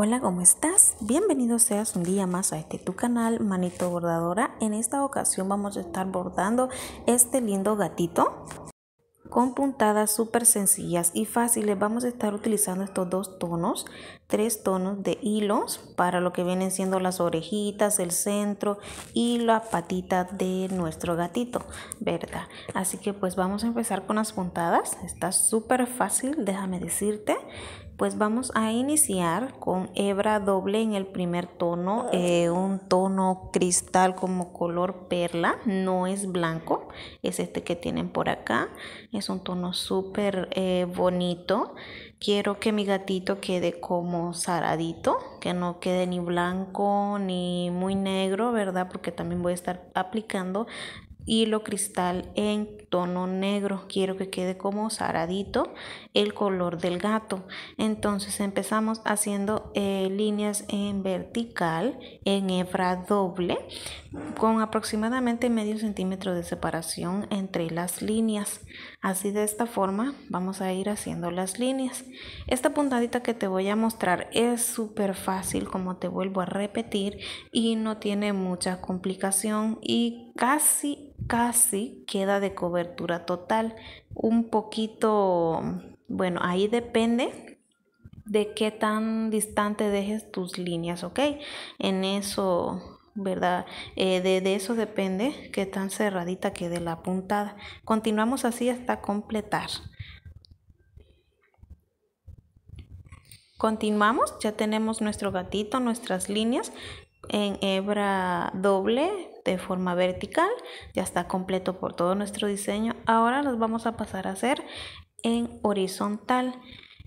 Hola, ¿cómo estás? Bienvenido seas un día más a este tu canal Manito Bordadora. En esta ocasión vamos a estar bordando este lindo gatito. Con puntadas súper sencillas y fáciles vamos a estar utilizando estos dos tonos, tres tonos de hilos para lo que vienen siendo las orejitas, el centro y la patita de nuestro gatito, ¿verdad? Así que pues vamos a empezar con las puntadas, está súper fácil, déjame decirte pues vamos a iniciar con hebra doble en el primer tono, eh, un tono cristal como color perla, no es blanco, es este que tienen por acá, es un tono súper eh, bonito, quiero que mi gatito quede como zaradito, que no quede ni blanco ni muy negro, ¿verdad? Porque también voy a estar aplicando hilo cristal en tono negro quiero que quede como zaradito el color del gato entonces empezamos haciendo eh, líneas en vertical en hebra doble con aproximadamente medio centímetro de separación entre las líneas así de esta forma vamos a ir haciendo las líneas esta puntadita que te voy a mostrar es súper fácil como te vuelvo a repetir y no tiene mucha complicación y casi casi queda de cobertura total. Un poquito, bueno, ahí depende de qué tan distante dejes tus líneas, ¿ok? En eso ¿verdad? Eh, de, de, eso depende que tan cerradita quede la puntada. Continuamos así hasta completar. Continuamos, ya tenemos nuestro gatito, nuestras líneas en hebra doble de forma vertical ya está completo por todo nuestro diseño ahora los vamos a pasar a hacer en horizontal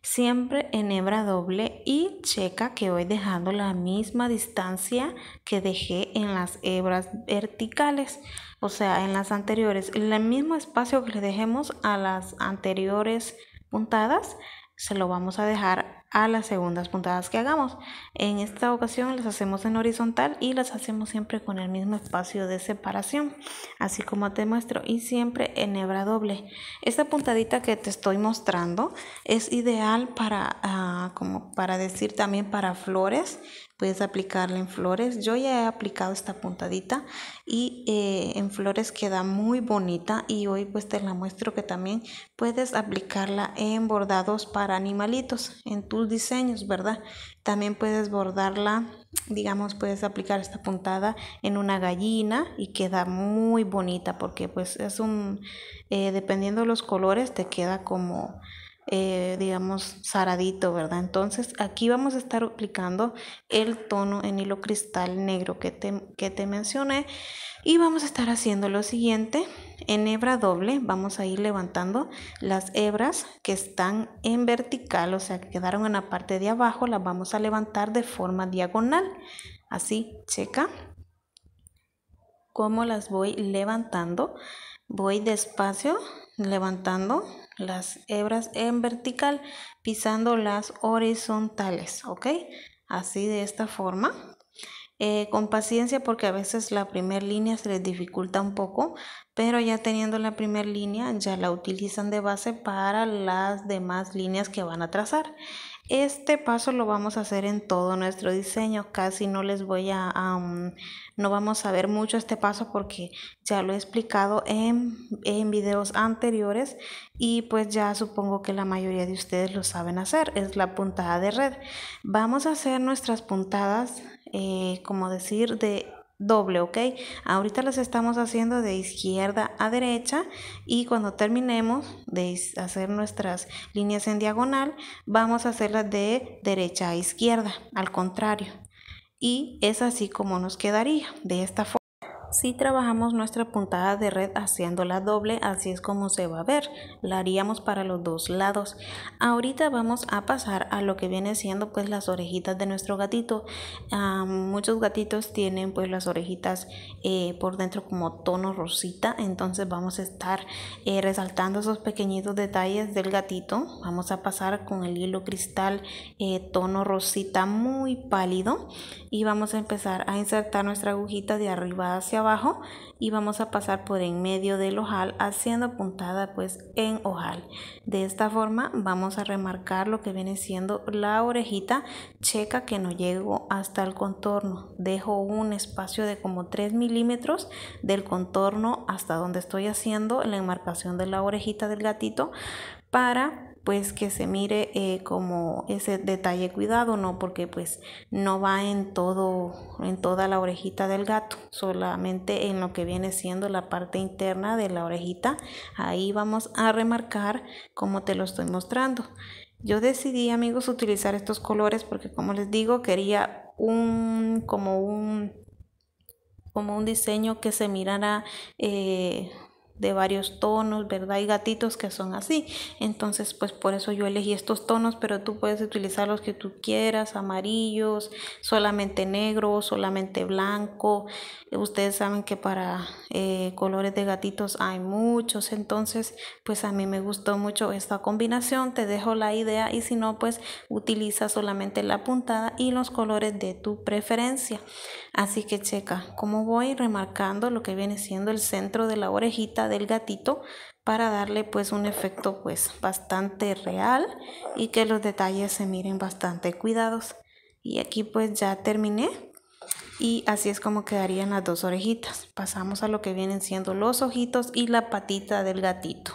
siempre en hebra doble y checa que voy dejando la misma distancia que dejé en las hebras verticales o sea en las anteriores el mismo espacio que le dejemos a las anteriores puntadas se lo vamos a dejar a las segundas puntadas que hagamos. En esta ocasión las hacemos en horizontal y las hacemos siempre con el mismo espacio de separación, así como te muestro, y siempre en hebra doble. Esta puntadita que te estoy mostrando es ideal para, ah, como para decir también para flores, puedes aplicarla en flores. Yo ya he aplicado esta puntadita y eh, en flores queda muy bonita y hoy pues te la muestro que también puedes aplicarla en bordados para animalitos, en tu diseños, ¿verdad? También puedes bordarla, digamos, puedes aplicar esta puntada en una gallina y queda muy bonita porque pues es un, eh, dependiendo de los colores, te queda como eh, digamos, zaradito, ¿verdad? Entonces aquí vamos a estar aplicando el tono en hilo cristal negro que te, que te mencioné y vamos a estar haciendo lo siguiente, en hebra doble vamos a ir levantando las hebras que están en vertical, o sea, que quedaron en la parte de abajo, las vamos a levantar de forma diagonal, así, checa cómo las voy levantando, voy despacio levantando las hebras en vertical, pisando las horizontales, ¿ok? Así de esta forma. Eh, con paciencia porque a veces la primera línea se les dificulta un poco, pero ya teniendo la primera línea ya la utilizan de base para las demás líneas que van a trazar. Este paso lo vamos a hacer en todo nuestro diseño, casi no les voy a, no vamos a ver mucho este paso porque ya lo he explicado en, videos anteriores y pues ya supongo que la mayoría de ustedes lo saben hacer, es la puntada de red. Vamos a hacer nuestras puntadas, eh, como decir, de doble, ¿ok? Ahorita las estamos haciendo de izquierda a derecha y cuando terminemos de hacer nuestras líneas en diagonal, vamos a hacerlas de derecha a izquierda, al contrario. Y es así como nos quedaría, de esta forma. Si trabajamos nuestra puntada de red haciéndola doble, así es como se va a ver. La haríamos para los dos lados. Ahorita vamos a pasar a lo que viene siendo pues las orejitas de nuestro gatito. Ah, muchos gatitos tienen pues las orejitas eh, por dentro como tono rosita. Entonces vamos a estar eh, resaltando esos pequeñitos detalles del gatito. Vamos a pasar con el hilo cristal eh, tono rosita muy pálido. Y vamos a empezar a insertar nuestra agujita de arriba hacia abajo y vamos a pasar por en medio del ojal haciendo puntada pues en ojal de esta forma vamos a remarcar lo que viene siendo la orejita checa que no llego hasta el contorno dejo un espacio de como 3 milímetros del contorno hasta donde estoy haciendo la enmarcación de la orejita del gatito para pues que se mire eh, como ese detalle cuidado, ¿no? Porque pues no va en todo, en toda la orejita del gato, solamente en lo que viene siendo la parte interna de la orejita. Ahí vamos a remarcar como te lo estoy mostrando. Yo decidí, amigos, utilizar estos colores porque como les digo, quería un, como un como un diseño que se mirara eh, de varios tonos, ¿verdad? Hay gatitos que son así. Entonces, pues por eso yo elegí estos tonos, pero tú puedes utilizar los que tú quieras, amarillos, solamente negro, solamente blanco. Ustedes saben que para eh, colores de gatitos hay muchos, entonces, pues a mí me gustó mucho esta combinación. Te dejo la idea y si no, pues utiliza solamente la puntada y los colores de tu preferencia. Así que checa como voy remarcando lo que viene siendo el centro de la orejita del gatito para darle pues un efecto pues bastante real y que los detalles se miren bastante cuidados. Y aquí pues ya terminé y así es como quedarían las dos orejitas. Pasamos a lo que vienen siendo los ojitos y la patita del gatito.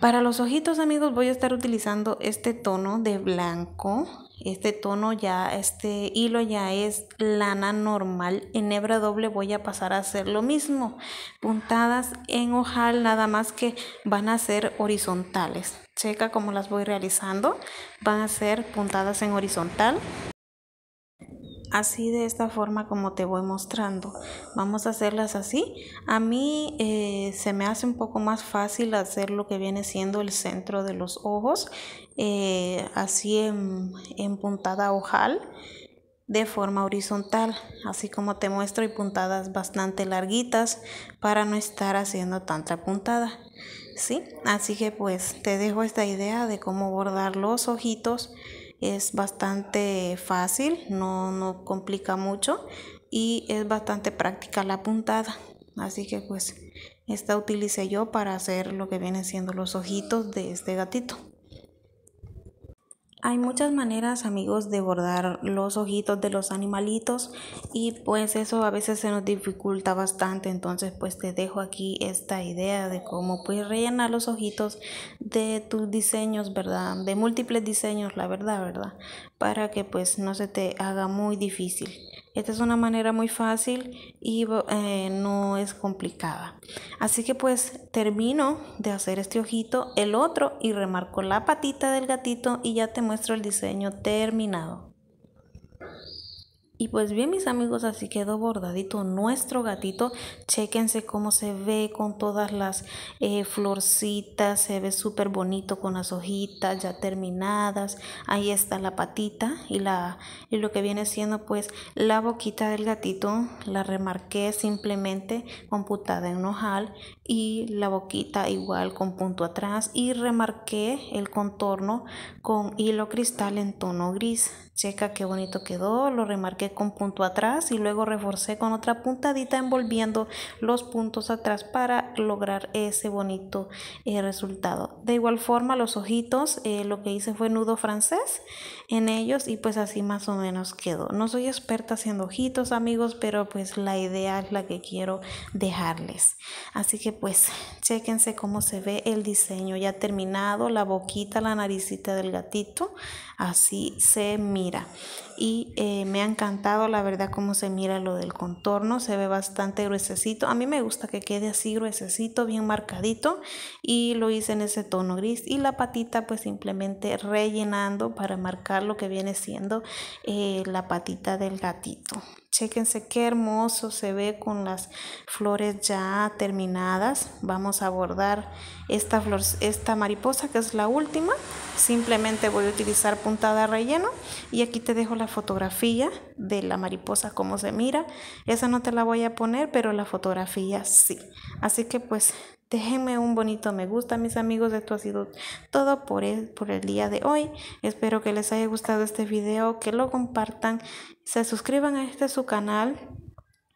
Para los ojitos amigos voy a estar utilizando este tono de blanco este tono ya, este hilo ya es lana normal. En hebra doble voy a pasar a hacer lo mismo. Puntadas en ojal, nada más que van a ser horizontales. Checa cómo las voy realizando. Van a ser puntadas en horizontal así de esta forma como te voy mostrando vamos a hacerlas así a mí eh, se me hace un poco más fácil hacer lo que viene siendo el centro de los ojos eh, así en, puntada ojal de forma horizontal así como te muestro y puntadas bastante larguitas para no estar haciendo tanta puntada ¿sí? así que pues te dejo esta idea de cómo bordar los ojitos es bastante fácil, no, no complica mucho y es bastante práctica la puntada. Así que pues esta utilicé yo para hacer lo que vienen siendo los ojitos de este gatito. Hay muchas maneras, amigos, de bordar los ojitos de los animalitos y pues eso a veces se nos dificulta bastante. Entonces, pues te dejo aquí esta idea de cómo pues rellenar los ojitos de tus diseños, ¿verdad? De múltiples diseños, la verdad, ¿verdad? Para que pues no se te haga muy difícil. Esta es una manera muy fácil y eh, no es complicada. Así que pues termino de hacer este ojito, el otro y remarco la patita del gatito y ya te muestro el diseño terminado. Y pues bien, mis amigos, así quedó bordadito nuestro gatito. Chéquense cómo se ve con todas las eh, florcitas. Se ve súper bonito con las hojitas ya terminadas. Ahí está la patita y, la, y lo que viene siendo pues la boquita del gatito. La remarqué simplemente computada en un ojal y la boquita igual con punto atrás y remarqué el contorno con hilo cristal en tono gris checa qué bonito quedó lo remarqué con punto atrás y luego reforcé con otra puntadita envolviendo los puntos atrás para lograr ese bonito eh, resultado de igual forma los ojitos eh, lo que hice fue nudo francés en ellos y pues así más o menos quedó no soy experta haciendo ojitos amigos pero pues la idea es la que quiero dejarles así que pues chequense cómo se ve el diseño ya terminado, la boquita, la naricita del gatito, así se mira. Y eh, me ha encantado la verdad cómo se mira lo del contorno, se ve bastante gruesecito. A mí me gusta que quede así gruesecito, bien marcadito y lo hice en ese tono gris. Y la patita pues simplemente rellenando para marcar lo que viene siendo eh, la patita del gatito. Chéquense qué hermoso se ve con las flores ya terminadas. Vamos a bordar esta, flor, esta mariposa que es la última. Simplemente voy a utilizar puntada relleno y aquí te dejo la fotografía de la mariposa como se mira. Esa no te la voy a poner, pero la fotografía sí. Así que pues Déjenme un bonito me gusta, mis amigos. Esto ha sido todo por el, por el día de hoy. Espero que les haya gustado este video, que lo compartan, se suscriban a este su canal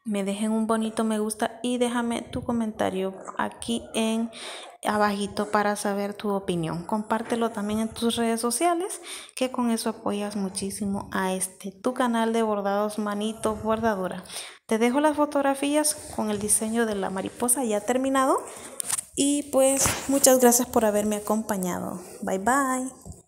me dejen un bonito me gusta y déjame tu comentario aquí en abajito para saber tu opinión. Compártelo también en tus redes sociales, que con eso apoyas muchísimo a este tu canal de bordados manitos bordadora. Te dejo las fotografías con el diseño de la mariposa ya terminado y pues muchas gracias por haberme acompañado. Bye bye.